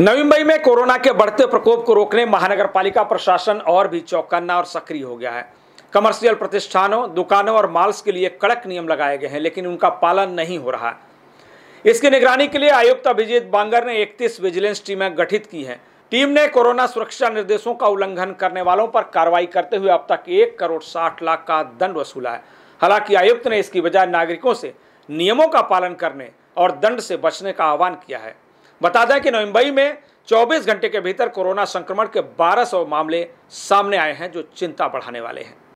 नवी मुंबई में कोरोना के बढ़ते प्रकोप को रोकने महानगर पालिका प्रशासन और भी चौकन्ना और सक्रिय हो गया है कमर्शियल प्रतिष्ठानों दुकानों और मॉल्स के लिए कड़क नियम लगाए गए हैं लेकिन उनका पालन नहीं हो रहा है इसकी निगरानी के लिए आयुक्त अभिजीत बांगर ने 31 विजिलेंस टीमें गठित की हैं टीम ने कोरोना सुरक्षा निर्देशों का उल्लंघन करने वालों पर कार्रवाई करते हुए अब तक एक करोड़ साठ लाख का दंड वसूला है हालांकि आयुक्त ने इसकी बजाय नागरिकों से नियमों का पालन करने और दंड से बचने का आह्वान किया है बता दें कि नवंबई में 24 घंटे के भीतर कोरोना संक्रमण के 1200 मामले सामने आए हैं जो चिंता बढ़ाने वाले हैं